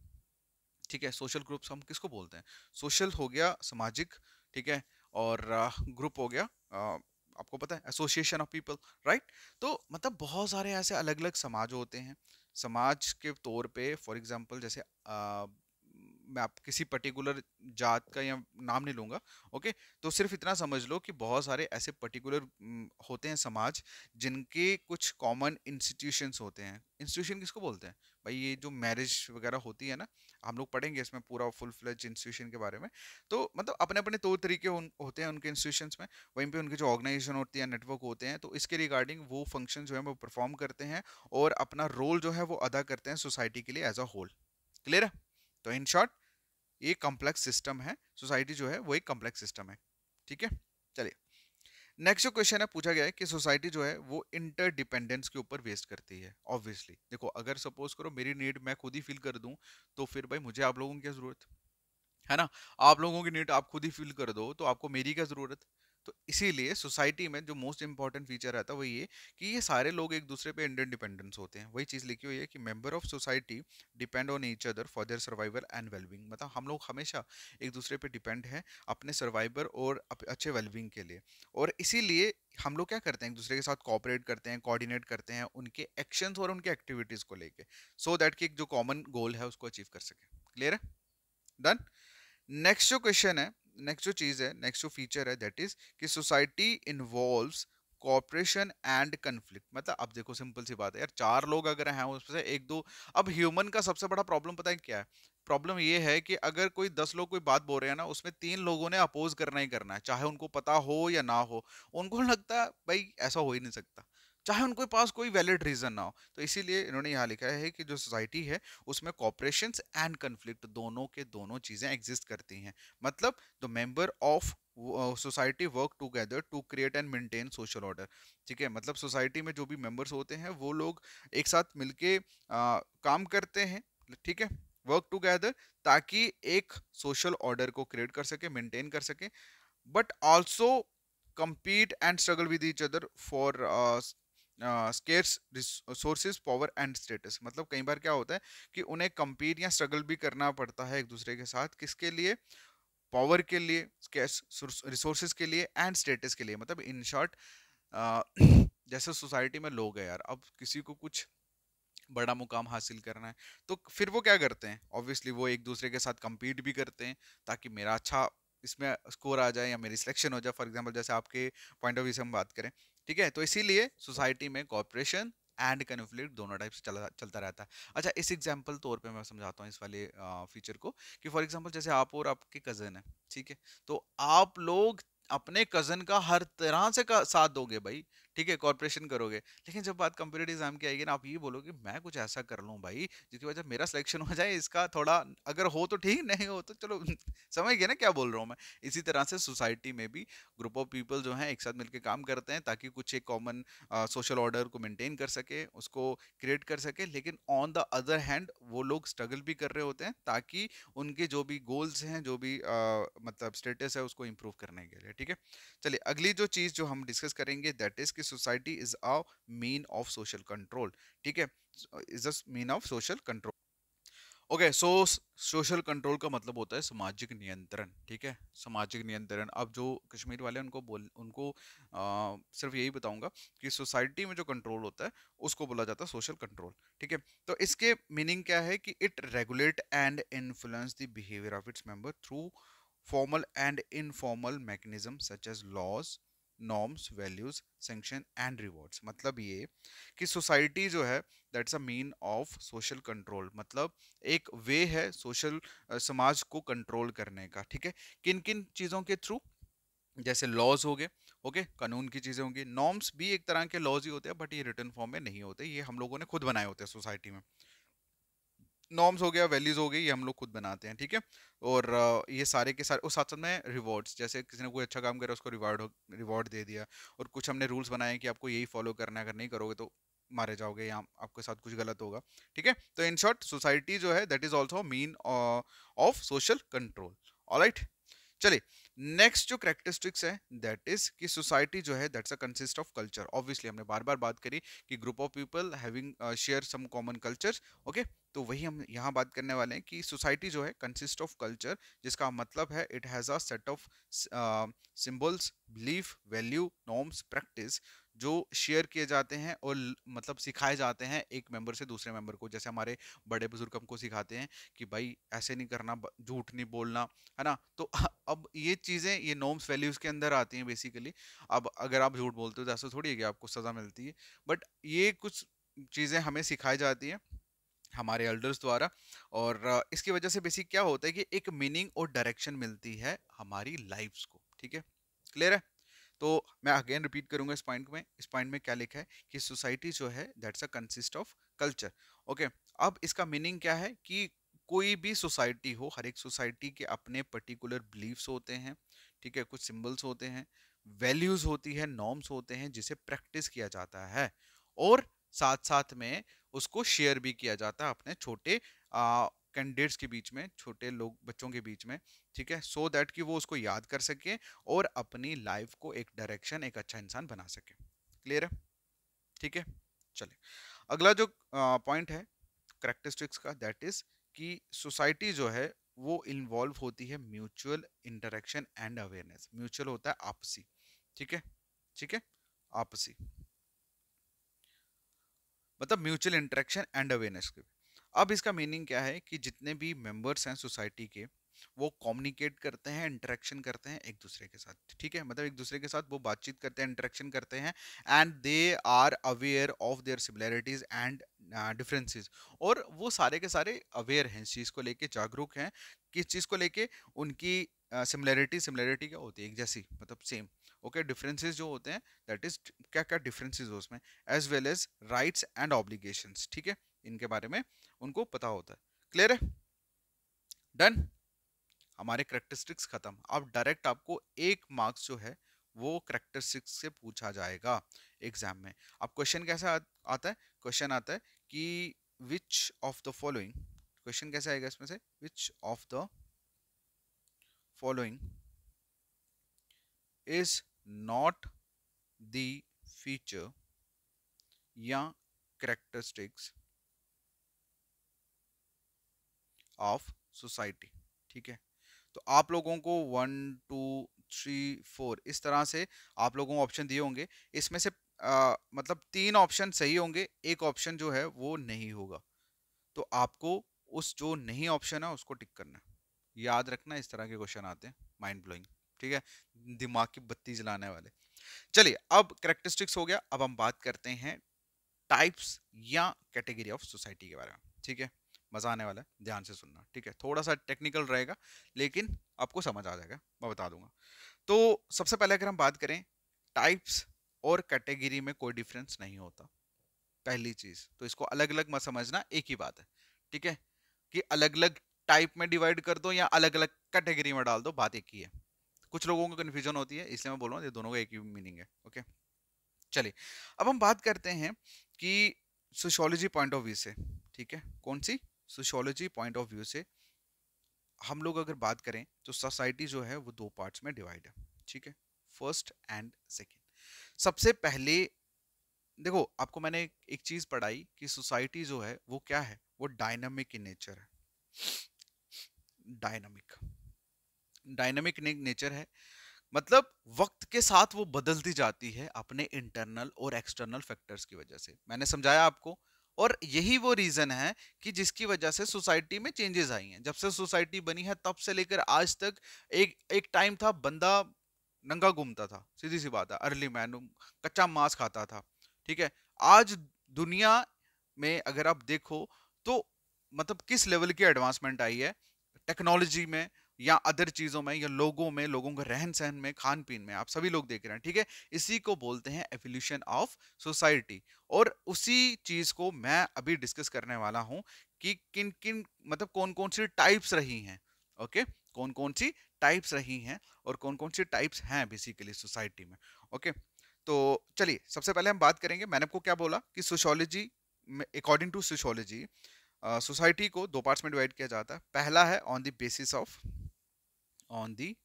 ठीक है सोशल ग्रुप्स हम किसको बोलते हैं सोशल हो गया सामाजिक ठीक है और ग्रुप हो गया आपको पता है एसोसिएशन ऑफ पीपल राइट तो मतलब बहुत सारे ऐसे अलग अलग समाज होते हैं समाज के तौर पे फॉर एग्जांपल जैसे आ, मैं आप किसी पर्टिकुलर जात का या नाम नहीं लूँगा ओके तो सिर्फ इतना समझ लो कि बहुत सारे ऐसे पर्टिकुलर होते हैं समाज जिनके कुछ कॉमन इंस्टीट्यूशंस होते हैं इंस्टीट्यूशन किसको बोलते हैं भाई ये जो मैरिज वगैरह होती है ना हम लोग पढ़ेंगे इसमें पूरा फुल फ्लेज इंस्टीट्यूशन के बारे में तो मतलब अपने अपने तौर तरीके उन, होते हैं उनके इंस्टीट्यूशन में वहीं पे उनके जो ऑर्गेनाइजेशन होती है नेटवर्क होते हैं तो इसके रिगार्डिंग वो फंक्शन जो है वो परफॉर्म करते हैं और अपना रोल जो है वो अदा करते हैं सोसाइटी के लिए एज अ होल क्लियर है तो इन शॉर्ट ये कॉम्प्लेक्स सिस्टम है सोसाइटी जो है वो एक कॉम्प्लेक्स सिस्टम है ठीक है चलिए नेक्स्ट जो क्वेश्चन है पूछा गया है कि सोसाइटी जो है वो इंटरडिपेंडेंस के ऊपर वेस्ट करती है ऑब्वियसली देखो अगर सपोज करो मेरी नीड मैं खुद ही फील कर दूं तो फिर भाई मुझे आप लोगों की क्या जरूरत है ना आप लोगों की नीड आप खुद ही फील कर दो तो आपको मेरी क्या जरूरत तो इसीलिए सोसाइटी में जो मोस्ट इंपॉर्टेंट फीचर रहता है वो ये कि ये सारे लोग एक दूसरे पे इंटरडिपेंडेंस होते हैं वही चीज़ लिखी हुई है कि member of society depend on each other for their survival and wellbeing मतलब हम लोग हमेशा एक दूसरे पे डिपेंड हैं अपने सर्वाइवर और अच्छे वेलबींग के लिए और इसीलिए हम लोग क्या करते हैं एक दूसरे के साथ कॉपरेट करते हैं कोऑर्डिनेट करते हैं उनके एक्शंस और उनके एक्टिविटीज़ को लेके सो दैट कि जो कॉमन गोल है उसको अचीव कर सकें क्लियर है डन नेक्स्ट जो क्वेश्चन है नेक्स्ट जो चीज़ है नेक्स्ट जो फीचर है दैट इज़ कि society involves cooperation and conflict मतलब अब देखो सिंपल सी बात है यार चार लोग अगर हैं उसमें से एक दो अब ह्यूमन का सबसे बड़ा प्रॉब्लम पता है क्या है प्रॉब्लम ये है कि अगर कोई दस लोग कोई बात बोल रहे हैं ना उसमें तीन लोगों ने अपोज करना ही करना है चाहे उनको पता हो या ना हो उनको लगता भाई ऐसा हो ही नहीं सकता चाहे उनके पास कोई वैलिड रीज़न ना हो तो इसीलिए इन्होंने यहाँ लिखा है कि जो सोसाइटी है उसमें कॉपरेशन एंड कन्फ्लिक्ट दोनों के दोनों चीज़ें एग्जिस्ट करती हैं मतलब the member of society work together to create and maintain social order ठीक है मतलब सोसाइटी में जो भी मेंबर्स होते हैं वो लोग एक साथ मिलके आ, काम करते हैं ठीक है वर्क टुगेदर ताकि एक सोशल ऑर्डर को क्रिएट कर सके मेंटेन कर सके but also compete and struggle with each other for scarce sources power and status मतलब कई बार क्या होता है कि उन्हें कंपीट या स्ट्रगल भी करना पड़ता है एक दूसरे के साथ किसके लिए पावर के लिए रिसोर्सेज के लिए एंड स्टेटस के लिए मतलब इन शॉर्ट जैसे सोसाइटी में लोग हैं यार अब किसी को कुछ बड़ा मुकाम हासिल करना है तो फिर वो क्या करते हैं ऑब्वियसली वो एक दूसरे के साथ कम्पीट भी करते हैं ताकि मेरा अच्छा इसमें स्कोर आ जाए या मेरी सिलेक्शन हो जाए फॉर एग्जांपल जैसे आपके पॉइंट ऑफ व्यू से हम बात करें ठीक है तो इसीलिए सोसाइटी में कॉपरेशन एंड कन्फ्लिक्ट दोनों टाइप चला चलता रहता है अच्छा इस एग्जाम्पल तौर पे मैं समझाता हूँ इस वाले फीचर को कि फॉर एग्जाम्पल जैसे आप और आपके कज़न है ठीक है तो आप लोग अपने कज़न का हर तरह से साथ दोगे भाई ठीक है कॉर्पोरेशन करोगे लेकिन जब बात कंप्यूटर एग्जाम की आएगी ना आप ये बोलोगे मैं कुछ ऐसा कर लूँ भाई जिसकी वजह मेरा सिलेक्शन हो जाए इसका थोड़ा अगर हो तो ठीक नहीं हो तो चलो समझ गए ना क्या बोल रहा हूँ मैं इसी तरह से सोसाइटी में भी ग्रुप ऑफ पीपल जो हैं एक साथ मिलकर काम करते हैं ताकि कुछ एक कॉमन सोशल ऑर्डर को मेनटेन कर सके उसको क्रिएट कर सके लेकिन ऑन द अदर हैंड वो लोग स्ट्रगल भी कर रहे होते हैं ताकि उनके जो भी गोल्स हैं जो भी आ, मतलब स्टेटस है उसको इम्प्रूव करने के लिए ठीक है चलिए अगली जो चीज़ जो हम डिस्कस करेंगे दैट इज़ कि society is a mean of social control ठीक है is a mean of social control okay so social control का मतलब होता है सामाजिक नियंत्रण ठीक है सामाजिक नियंत्रण अब जो कश्मीर वाले उनको बोल उनको आ, सिर्फ यही बताऊंगा कि सोसाइटी में जो कंट्रोल होता है उसको बोला जाता है सोशल कंट्रोल ठीक है तो इसके मीनिंग क्या है कि it regulate and influence the behaviour of its member through formal and informal mechanism such as laws norms values sanction and rewards मतलब ये कि सोसाइटी जो है that's a mean of social control मतलब एक वे है सोशल समाज को कंट्रोल करने का ठीक है किन किन चीज़ों के थ्रू जैसे लॉज हो गए ओके कानून की चीज़ें होंगी नॉर्म्स भी एक तरह के लॉज ही होते हैं बट ये रिटर्न फॉर्म में नहीं होते ये हम लोगों ने खुद बनाए होते हैं सोसाइटी में नॉर्म्स हो गया वैल्यूज हो गई ये हम लोग खुद बनाते हैं ठीक है और ये सारे के सारे उस साथ साथ में रिवॉर्ड्स जैसे किसी ने कोई अच्छा काम करा उसको रिवॉर्ड रिवॉर्ड दे दिया और कुछ हमने रूल्स बनाए कि आपको यही फॉलो करना है अगर नहीं करोगे तो मारे जाओगे या आपके साथ कुछ गलत होगा ठीक है तो इन शॉर्ट सोसाइटी जो है that is also mean of social control alright चलिए नेक्स्ट जो करेक्टरिस्टिक्स है दैट इज कि सोसाइटी जो है that's a consist of culture obviously हमने बार बार बात करी कि group of people having share some common cultures okay तो वही हम यहाँ बात करने वाले हैं कि सोसाइटी जो है कंसिस्ट ऑफ कल्चर जिसका मतलब है it has a set of symbols belief value norms practice जो शेयर किए जाते हैं और मतलब सिखाए जाते हैं एक मेंबर से दूसरे मेंबर को जैसे हमारे बड़े बुजुर्ग हमको सिखाते हैं कि भाई ऐसे नहीं करना झूठ नहीं बोलना है ना तो अब ये चीज़ें ये नॉर्म्स वैल्यूज़ के अंदर आती हैं बेसिकली अब अगर आप झूठ बोलते हो तो ऐसा थोड़ी है कि आपको सज़ा मिलती है बट ये कुछ चीज़ें हमें सिखाई जाती हैं हमारे एल्डर्स द्वारा और इसकी वजह से बेसिक क्या होता है कि एक मीनिंग और डायरेक्शन मिलती है हमारी लाइफ्स को ठीक है क्लियर है तो मैं अगेन रिपीट करूंगा इस पॉइंट में इस पॉइंट में क्या लिखा है कि सोसाइटी जो है that's a consist of culture okay अब इसका मीनिंग क्या है कि कोई भी सोसाइटी हो हर एक सोसाइटी के अपने पर्टिकुलर बिलीव्स होते हैं ठीक है कुछ सिम्बल्स होते हैं वैल्यूज होती है नॉर्म्स होते हैं जिसे प्रैक्टिस किया जाता है और साथ साथ में उसको शेयर भी किया जाता है अपने छोटे कैंडिडेट्स के बीच में छोटे लोग बच्चों के बीच में ठीक है सो so दैट कि वो उसको याद कर सके और अपनी लाइफ को एक डायरेक्शन एक अच्छा इंसान बना सके क्लियर है ठीक है चले अगला जो पॉइंट है करेक्टरिस्टिक्स का दैट इज कि सोसाइटी जो है वो इन्वॉल्व होती है mutual interaction and awareness mutual होता है आपसी ठीक है ठीक है आपसी मतलब म्यूचुअल इंटरेक्शन एंड अवेयरनेस के अब इसका मीनिंग क्या है कि जितने भी मेंबर्स हैं सोसाइटी के वो कम्युनिकेट करते हैं इंटरेक्शन करते हैं एक दूसरे के साथ ठीक है मतलब एक दूसरे के साथ वो बातचीत करते हैं इंटरेक्शन करते हैं and they are aware of their similarities and differences और वो सारे के सारे अवेयर हैं इस चीज़ को लेके जागरूक हैं कि इस चीज़ को लेके उनकी सिमिलैरिटी सिमिलैरिटी क्या होती है एक जैसी मतलब सेम ओके डिफरेंसेस जो होते हैं दैट इज क्या क्या डिफरेंसेस उसमें as well as rights and obligations ठीक है इनके बारे में उनको पता होता है क्लियर है डन हमारे करेक्टरिस्टिक्स खत्म अब डायरेक्ट आपको एक मार्क्स जो है वो करेक्टरिस्टिक्स से पूछा जाएगा एग्जाम में अब क्वेश्चन कैसा आता है क्वेश्चन आता है कि which of the following question कैसा आएगा इसमें से which of the following is not the feature या करेक्टरिस्टिक्स ऑफ सोसाइटी ठीक है तो आप लोगों को वन टू थ्री फोर इस तरह से आप लोगों को ऑप्शन दिए होंगे इसमें से आ, मतलब तीन ऑप्शन सही होंगे एक ऑप्शन जो है वो नहीं होगा तो आपको उस जो नहीं ऑप्शन है उसको टिक करना याद रखना इस तरह के क्वेश्चन आते हैं माइंड ब्लोइंग ठीक है दिमाग की बत्ती जलाने वाले चलिए अब करेक्टरिस्टिक्स हो गया अब हम बात करते हैं टाइप्स या कैटेगरी ऑफ सोसाइटी के बारे में ठीक है मज़ा आने वाला है ध्यान से सुनना ठीक है थोड़ा सा टेक्निकल रहेगा लेकिन आपको समझ आ जाएगा मैं बता दूंगा तो सबसे पहले अगर हम बात करें टाइप्स और कैटेगरी में कोई डिफरेंस नहीं होता पहली चीज़ तो इसको अलग अलग मत समझना एक ही बात है ठीक है कि अलग अलग टाइप में डिवाइड कर दो या अलग अलग कैटेगरी में डाल दो बात एक ही है कुछ लोगों को कन्फ्यूजन होती है इसलिए मैं बोल रहा हूँ ये दोनों का एक ही मीनिंग है ओके चलिए अब हम बात करते हैं कि सोशोलॉजी पॉइंट ऑफ व्यू से ठीक है कौन सी सोशोलॉजी पॉइंट ऑफ व्यू से हम लोग अगर बात करें तो सोसाइटी जो है वो दो पार्ट्स में डिवाइड है ठीक है फर्स्ट एंड सेकेंड सबसे पहले देखो आपको मैंने एक चीज़ पढ़ाई कि सोसाइटी जो है वो क्या है वो डायनामिक इन नेचर है डायनामिक डायनामिक नेचर है मतलब वक्त के साथ वो बदलती जाती है अपने इंटरनल और एक्सटर्नल फैक्टर्स की वजह से मैंने समझाया आपको और यही वो रीज़न है कि जिसकी वजह से सोसाइटी में चेंजेस आई हैं जब से सोसाइटी बनी है तब से लेकर आज तक एक एक टाइम था बंदा नंगा घूमता था सीधी सी बात है अर्ली मैन कच्चा मांस खाता था ठीक है आज दुनिया में अगर आप देखो तो मतलब किस लेवल की एडवांसमेंट आई है टेक्नोलॉजी में या अदर चीज़ों में या लोगों में लोगों के रहन सहन में खान पीन में आप सभी लोग देख रहे हैं ठीक है इसी को बोलते हैं एवोल्यूशन ऑफ सोसाइटी और उसी चीज़ को मैं अभी डिस्कस करने वाला हूं कि किन किन मतलब कौन कौन सी टाइप्स रही हैं ओके कौन कौन सी टाइप्स रही हैं और कौन कौन सी टाइप्स हैं बेसिकली सोसाइटी में ओके तो चलिए सबसे पहले हम बात करेंगे मैंने आपको क्या बोला कि sociology according to sociology society को दो पार्ट्स में डिवाइड किया जाता है पहला है on the basis of on the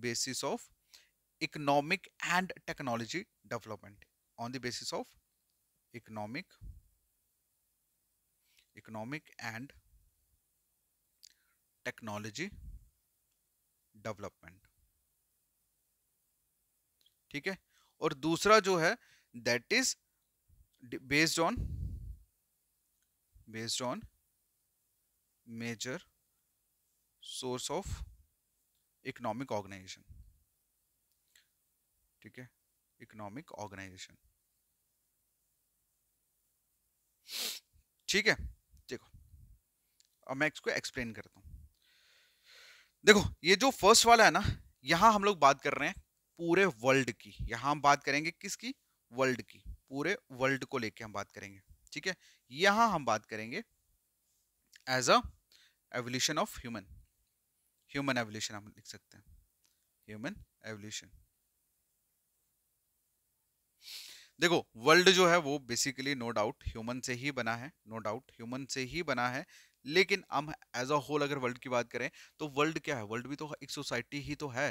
basis of economic and technology development on the basis of economic economic and technology development ठीक है और दूसरा जो है that is based on based on major source of economic organisation ठीक है economic organisation ठीक है देखो अब मैं इसको एक्सप्लेन करता हूं देखो ये जो फर्स्ट वाला है ना यहां हम लोग बात कर रहे हैं पूरे वर्ल्ड की यहां हम बात करेंगे किसकी वर्ल्ड की पूरे वर्ल्ड को लेके हम बात करेंगे ठीक है यहां हम बात करेंगे as a evolution of human human evolution हम लिख सकते हैं ह्यूमन एवोल्यूशन देखो वर्ल्ड जो है वो बेसिकली नो डाउट ह्यूमन से ही बना है नो डाउट ह्यूमन से ही बना है लेकिन हम एज अ होल अगर वर्ल्ड की बात करें तो वर्ल्ड क्या है वर्ल्ड भी तो एक सोसाइटी ही तो है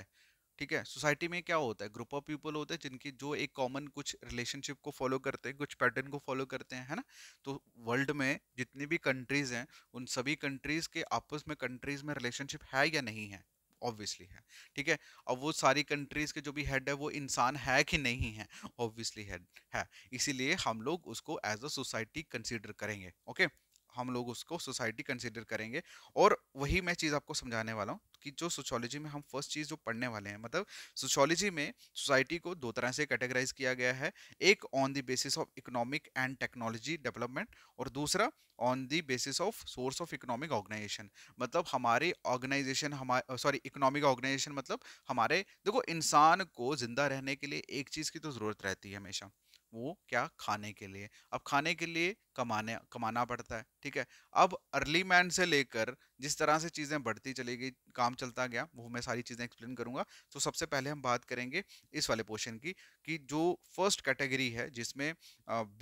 ठीक है सोसाइटी में क्या होता है ग्रुप ऑफ पीपल होते हैं जिनकी जो एक कॉमन कुछ रिलेशनशिप को फॉलो करते हैं कुछ पैटर्न को फॉलो करते हैं है ना तो वर्ल्ड में जितनी भी कंट्रीज हैं उन सभी कंट्रीज के आपस में कंट्रीज में रिलेशनशिप है या नहीं है ऑब्वियसली है ठीक है अब वो सारी कंट्रीज के जो भी हेड है वो इंसान है कि नहीं है ऑब्वियसली हेड है, है। इसीलिए हम लोग उसको एज अ सोसाइटी कंसिडर करेंगे ओके हम लोग उसको सोसाइटी कंसिडर करेंगे और वही मैं चीज़ आपको समझाने वाला हूँ कि जो सोशोलॉजी में हम फर्स्ट चीज़ जो पढ़ने वाले हैं मतलब सोशोलॉजी में सोसाइटी को दो तरह से कैटेगराइज किया गया है एक on the basis of economic and technology development और दूसरा on the basis of source of economic organisation मतलब हमारे ऑर्गेनाइजेशन हमारे सॉरी इकोनॉमिक ऑर्गेनाइजेशन मतलब हमारे देखो इंसान को जिंदा रहने के लिए एक चीज़ की तो ज़रूरत रहती है हमेशा वो क्या खाने के लिए अब खाने के लिए कमाने कमाना पड़ता है ठीक है अब अर्ली मैन से लेकर जिस तरह से चीज़ें बढ़ती चली गई काम चलता गया वो मैं सारी चीज़ें एक्सप्लेन करूंगा तो सबसे पहले हम बात करेंगे इस वाले पोर्शन की कि जो फर्स्ट कैटेगरी है जिसमें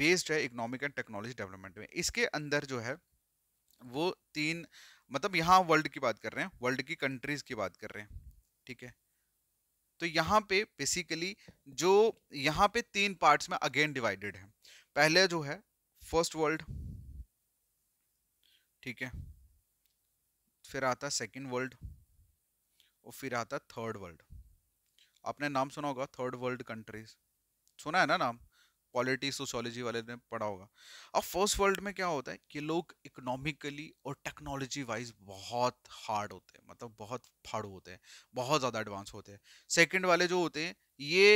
बेस्ड है इकोनॉमिक एंड टेक्नोलॉजी डेवलपमेंट में इसके अंदर जो है वो तीन मतलब यहाँ वर्ल्ड की बात कर रहे हैं वर्ल्ड की कंट्रीज़ की बात कर रहे हैं ठीक है तो यहाँ पे बेसिकली जो यहाँ पे तीन पार्ट्स में अगेन डिवाइडेड है पहले जो है फर्स्ट वर्ल्ड ठीक है फिर आता सेकंड वर्ल्ड और फिर आता थर्ड वर्ल्ड आपने नाम सुना होगा थर्ड वर्ल्ड कंट्रीज सुना है ना नाम पॉलिटिक्स सोशोलॉजी वाले ने पढ़ा होगा अब फर्स्ट वर्ल्ड में क्या होता है कि लोग इकोनॉमिकली और टेक्नोलॉजी वाइज बहुत हार्ड होते हैं मतलब बहुत फाड़ू होते हैं बहुत ज़्यादा एडवांस होते हैं सेकेंड वाले जो होते हैं ये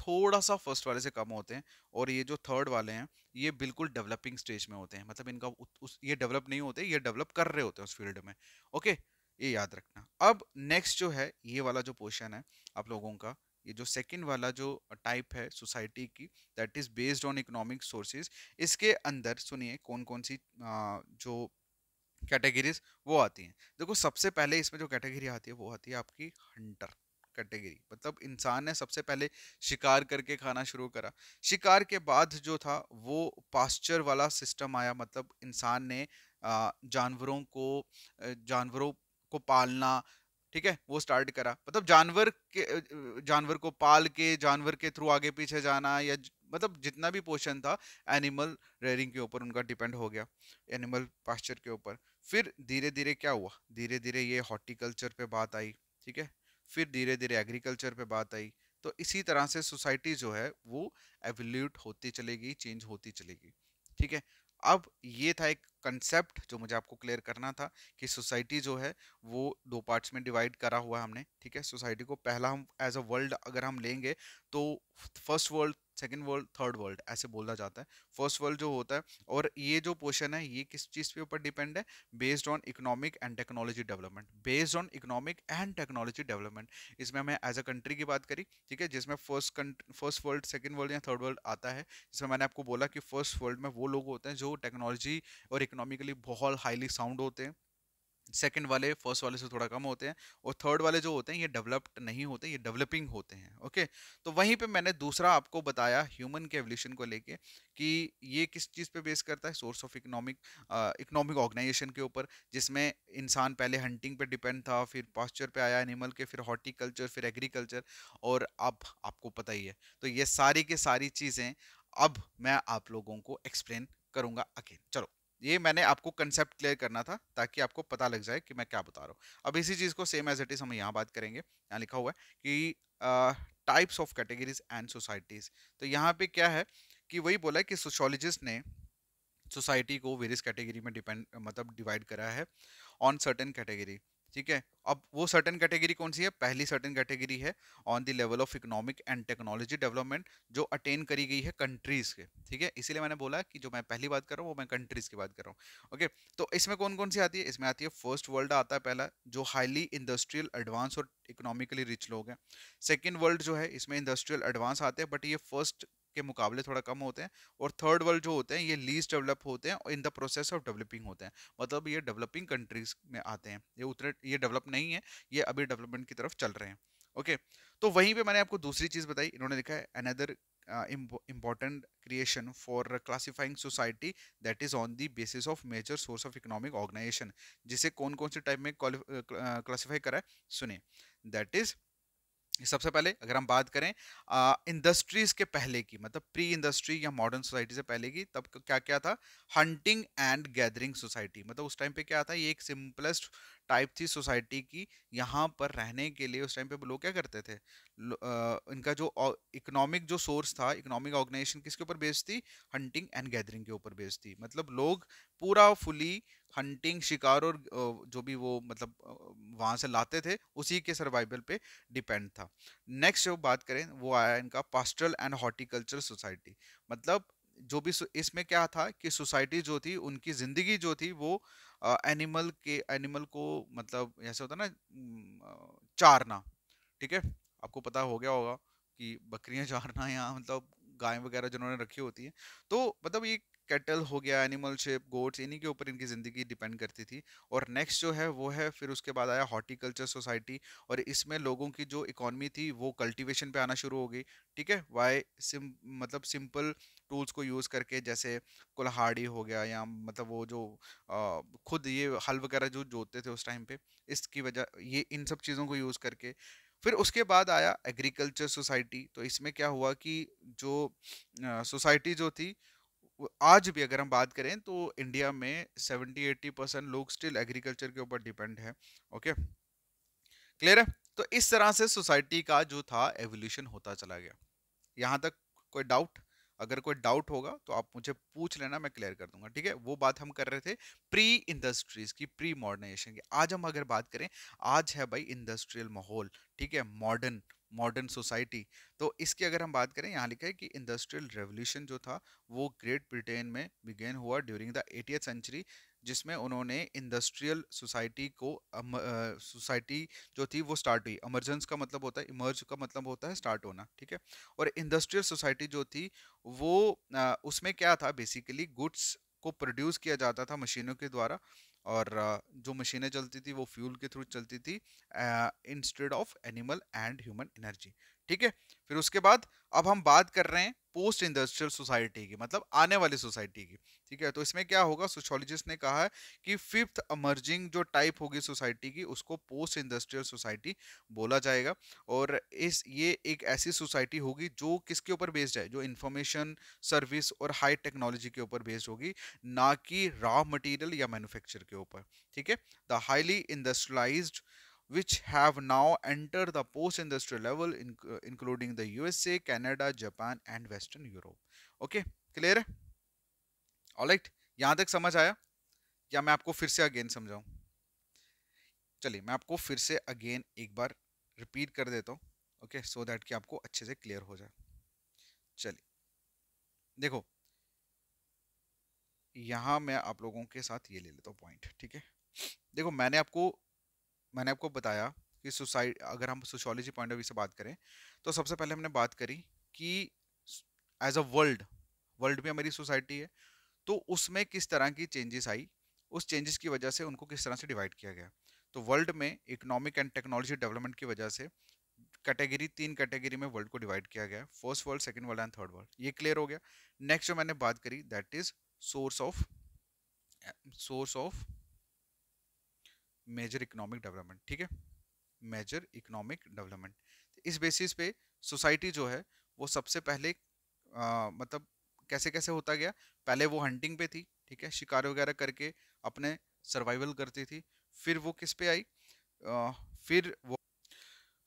थोड़ा सा फर्स्ट वाले से कम होते हैं और ये जो थर्ड वाले हैं ये बिल्कुल डेवलपिंग स्टेज में होते हैं मतलब इनका उस ये डेवलप नहीं होते ये डेवलप कर रहे होते हैं उस फील्ड में ओके ये याद रखना अब नेक्स्ट जो है ये वाला जो पोर्शन है आप लोगों का ये जो सेकंड वाला जो टाइप है सोसाइटी की that is based on economic sources इसके अंदर सुनिए कौन कौन सी आ, जो कैटेगरीज वो आती हैं देखो सबसे पहले इसमें जो कैटेगरी आती है वो आती है आपकी हंटर कैटेगरी मतलब इंसान ने सबसे पहले शिकार करके खाना शुरू करा शिकार के बाद जो था वो पास्चर वाला सिस्टम आया मतलब इंसान ने जानवरों को जानवरों को पालना ठीक है वो स्टार्ट करा मतलब जानवर के जानवर को पाल के जानवर के थ्रू आगे पीछे जाना या मतलब जितना भी पोषण था एनिमल रेयरिंग के ऊपर उनका डिपेंड हो गया एनिमल पास्चर के ऊपर फिर धीरे धीरे क्या हुआ धीरे धीरे ये हॉर्टिकल्चर पे बात आई ठीक है फिर धीरे धीरे एग्रीकल्चर पे बात आई तो इसी तरह से सोसाइटी जो है वो एवल्यूट होती चलेगी चेंज होती चलेगी ठीक है अब ये था एक कंसेप्ट जो मुझे आपको क्लियर करना था कि सोसाइटी जो है वो दो पार्ट्स में डिवाइड करा हुआ है हमने ठीक है सोसाइटी को पहला हम एज अ वर्ल्ड अगर हम लेंगे तो first world second world third world ऐसे बोला जाता है फर्स्ट वर्ल्ड जो होता है और ये जो पोर्शन है ये किस चीज़ के ऊपर डिपेंड है based on economic and technology development based on economic and technology development इसमें मैं एज अ कंट्री की बात करी ठीक है जिसमें first first world second world या थर्ड वर्ल्ड आता है जिसमें मैंने आपको बोला कि फर्स्ट वर्ल्ड में वो लोग होते हैं जो टेक्नोलॉजी और इकोनॉमिकली बहुत हाईली साउंड होते हैं सेकेंड वाले फर्स्ट वाले से थोड़ा कम होते हैं और थर्ड वाले जो होते हैं ये डेवलप्ड नहीं होते ये डेवलपिंग होते हैं ओके तो वहीं पे मैंने दूसरा आपको बताया ह्यूमन के एवोल्यूशन को लेके कि ये किस चीज़ पे बेस करता है source of economic economic organisation के ऊपर जिसमें इंसान पहले हंटिंग पे डिपेंड था फिर पॉस्चर पे आया एनिमल के फिर हॉर्टिकल्चर फिर एग्रीकल्चर और अब आपको पता ही है तो ये सारी के सारी चीज़ें अब मैं आप लोगों को एक्सप्लेन करूँगा अगेन चलो ये मैंने आपको कंसेप्ट क्लियर करना था ताकि आपको पता लग जाए कि मैं क्या बता रहा हूँ अब इसी चीज़ को सेम एज इट इज़ हम यहाँ बात करेंगे यहाँ लिखा हुआ है कि types of categories and societies तो यहाँ पे क्या है कि वही बोला है कि सोशोलॉजिस्ट ने सोसाइटी को वेरियस कैटेगरी में डिपेंड मतलब डिवाइड करा है ऑन सर्टेन कैटेगरी ठीक है अब वो सर्टन कैटेगरी कौन सी है पहली सर्टन कैटेगरी है on the level of economic and technology development जो अटेन करी गई है कंट्रीज के ठीक है इसीलिए मैंने बोला कि जो मैं पहली बात कर रहा हूँ वो मैं कंट्रीज की बात कर रहा हूँ ओके तो इसमें कौन कौन सी आती है इसमें आती है फर्स्ट वर्ल्ड आता है पहला जो हाईली इंडस्ट्रियल एडवांस और इकोनॉमिकली रिच लोग हैं सेकेंड वर्ल्ड जो है इसमें इंडस्ट्रियल एडवांस आते हैं बट ये फर्स्ट के मुकाबले थोड़ा कम होते हैं और थर्ड वर्ल्ड जो होते हैं ये लीज डेवलप होते हैं और in the process of developing होते हैं मतलब ये डेवलपिंग कंट्रीज में आते हैं ये उतने ये डेवलप नहीं है ये अभी डेवलपमेंट की तरफ चल रहे हैं ओके तो वहीं पर मैंने आपको दूसरी चीज़ बताई इन्होंने लिखा है another important creation for classifying society that is on the basis of major source of economic organisation जिसे कौन कौन से टाइप में क्लासीफाई uh, uh, करा है सुने दैट इज़ सबसे पहले अगर हम बात करें इंडस्ट्रीज के पहले की मतलब प्री इंडस्ट्री या मॉडर्न सोसाइटी से पहले की तब क्या क्या था हंटिंग एंड गैदरिंग सोसाइटी मतलब उस टाइम पे क्या था ये एक सिंपलेस्ट टाइप थी सोसाइटी की यहाँ पर रहने के लिए उस टाइम पे लोग क्या करते थे इनका जो इकोनॉमिक जो सोर्स था इकोनॉमिक ऑर्गेनाइजेशन किसके ऊपर बेस्ड थी हंटिंग एंड गैदरिंग के ऊपर बेस्ड थी मतलब लोग पूरा फुली हंटिंग शिकार और जो भी वो मतलब वहाँ से लाते थे उसी के सर्वाइवल पे डिपेंड था नेक्स्ट जो बात करें वो आया इनका पास्टरल एंड हॉर्टिकल्चर सोसाइटी मतलब जो भी इसमें क्या था कि सोसाइटी जो थी उनकी ज़िंदगी जो थी वो एनिमल के एनिमल को मतलब ऐसे होता है ना चारना ठीक है आपको पता हो गया होगा कि बकरियां चारना या मतलब गाय वगैरह जिन्होंने रखी होती है तो मतलब ये कैटल हो गया एनिमल शेप गोट्स इन्हीं के ऊपर इनकी ज़िंदगी डिपेंड करती थी और नेक्स्ट जो है वो है फिर उसके बाद आया हॉर्टिकल्चर सोसाइटी और इसमें लोगों की जो इकोनमी थी वो कल्टीवेशन पे आना शुरू हो गई ठीक है वाई सिम मतलब सिंपल टूल्स को यूज़ करके जैसे कुल्हाड़ी हो गया या मतलब वो जो आ, खुद ये हल वगैरह जो जोतते थे उस टाइम पे इसकी वजह ये इन सब चीज़ों को यूज़ करके फिर उसके बाद आया एग्रीकल्चर सोसाइटी तो इसमें क्या हुआ कि जो सोसाइटी जो थी आज भी अगर हम बात करें तो इंडिया में सेवेंटी एट्टी परसेंट लोग स्टिल एग्रीकल्चर के ऊपर डिपेंड है ओके क्लियर है तो इस तरह से सोसाइटी का जो था एवोल्यूशन होता चला गया यहाँ तक कोई डाउट अगर कोई डाउट होगा तो आप मुझे पूछ लेना मैं क्लियर कर दूंगा ठीक है वो बात हम कर रहे थे प्री इंडस्ट्रीज की प्री मॉडर्नाइजेशन की आज हम अगर बात करें आज है भाई इंडस्ट्रियल माहौल ठीक है मॉडर्न मॉडर्न सोसाइटी तो इसकी अगर हम बात करें यहाँ लिखा है कि इंडस्ट्रियल रेवोल्यूशन जो था वो ग्रेट ब्रिटेन में बिगेन हुआ ड्यूरिंग द एटीथ सेंचुरी जिसमें उन्होंने इंडस्ट्रियल सोसाइटी को सोसाइटी जो थी वो स्टार्ट हुई इमरजेंस का मतलब होता है इमर्ज का मतलब होता है स्टार्ट होना ठीक है और इंडस्ट्रियल सोसाइटी जो थी वो uh, उसमें क्या था बेसिकली गुड्स को प्रोड्यूस किया जाता था मशीनों के द्वारा और जो मशीनें चलती थी वो फ्यूल के थ्रू चलती थी instead of animal and human energy ठीक है फिर उसके बाद अब हम बात कर रहे हैं पोस्ट इंडस्ट्रियल सोसाइटी की मतलब आने वाली सोसाइटी की ठीक है तो इसमें क्या होगा सोशोलॉजिस्ट ने कहा है कि फिफ्थ अमर्जिंग जो टाइप होगी सोसाइटी की उसको पोस्ट इंडस्ट्रियल सोसाइटी बोला जाएगा और इस ये एक ऐसी सोसाइटी होगी जो किसके ऊपर बेस्ड है जो इंफॉर्मेशन सर्विस और हाई टेक्नोलॉजी के ऊपर बेस्ड होगी ना कि रॉ मटेरियल या मैन्युफैक्चर के ऊपर ठीक है the highly industrialised which have now entered the post-industrial level, in, uh, including the USA, Canada, Japan, and Western Europe. Okay, clear है? Alright, यहाँ तक समझ आया? या मैं आपको फिर से अगेन समझाऊं? चलिए, मैं आपको फिर से अगेन एक बार रिपीट कर देता हूँ ओके सो दैट कि आपको अच्छे से क्लियर हो जाए चलिए देखो यहाँ मैं आप लोगों के साथ ये ले लेता हूँ पॉइंट ठीक है देखो मैंने आपको मैंने आपको बताया कि सोसाइटी अगर हम सोशोलॉजी पॉइंट ऑफ व्यू से बात करें तो सबसे पहले हमने बात करी कि एज अ वर्ल्ड वर्ल्ड में हमारी सोसाइटी है तो उसमें किस तरह की चेंजेस आई उस चेंजेस की वजह से उनको किस तरह से डिवाइड किया गया तो वर्ल्ड में इकोनॉमिक एंड टेक्नोलॉजी डेवलपमेंट की वजह से कैटेगरी तीन कैटेगरी में वर्ल्ड को डिवाइड किया गया first world second world and third world ये क्लियर हो गया नेक्स्ट जो मैंने बात करी that is source of source of major economic development ठीक है मेजर इकोनॉमिक डेवलपमेंट इस बेसिस पे सोसाइटी जो है वो सबसे पहले आ, मतलब कैसे कैसे होता गया पहले वो हंटिंग पे थी ठीक है शिकार वगैरह करके अपने सर्वाइवल करती थी फिर वो किस पे आई आ, फिर वो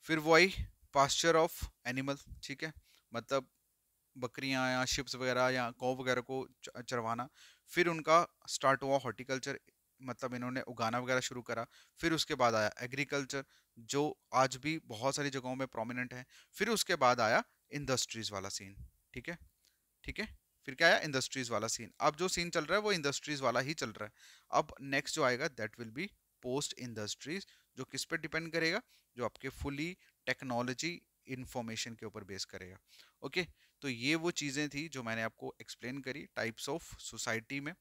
फिर वो आई पास्चर ऑफ एनिमल ठीक है मतलब बकरियां या शिप्स वगैरह या कौ वगैरह को चरवाना फिर उनका स्टार्ट हुआ हॉर्टिकल्चर मतलब इन्होंने उगाना वगैरह शुरू करा फिर उसके बाद आया एग्रीकल्चर जो आज भी बहुत सारी जगहों में प्रोमिनेंट है फिर उसके बाद आया इंडस्ट्रीज वाला सीन ठीक है ठीक है फिर क्या आया इंडस्ट्रीज वाला सीन अब जो सीन चल रहा है वो इंडस्ट्रीज वाला ही चल रहा है अब नेक्स्ट जो आएगा that will be post industries जो किस पर डिपेंड करेगा जो आपके फुली टेक्नोलॉजी इन्फॉर्मेशन के ऊपर बेस करेगा ओके तो ये वो चीज़ें थी जो मैंने आपको एक्सप्लेन करी टाइप्स ऑफ सोसाइटी में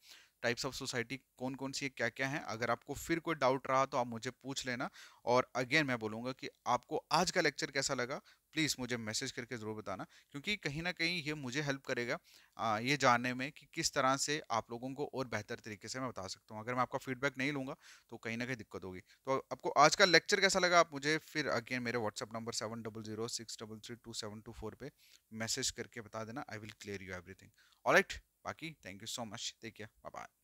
टाइप्स ऑफ सोसाइटी कौन कौन सी है क्या क्या है अगर आपको फिर कोई डाउट रहा तो आप मुझे पूछ लेना और अगेन मैं बोलूँगा कि आपको आज का लेक्चर कैसा लगा प्लीज़ मुझे मैसेज करके ज़रूर बताना क्योंकि कहीं ना कहीं ये मुझे हेल्प करेगा आ, ये जानने में कि किस तरह से आप लोगों को और बेहतर तरीके से मैं बता सकता हूँ अगर मैं आपका फीडबैक नहीं लूँगा तो कहीं ना कहीं दिक्कत होगी तो आपको आज का लेक्चर कैसा लगा आप मुझे फिर अगेन मेरे WhatsApp number seven double zero six double three two seven two four पर मैसेज करके बता देना I will clear you everything all right Baki, thank you so much. Take care. Bye bye.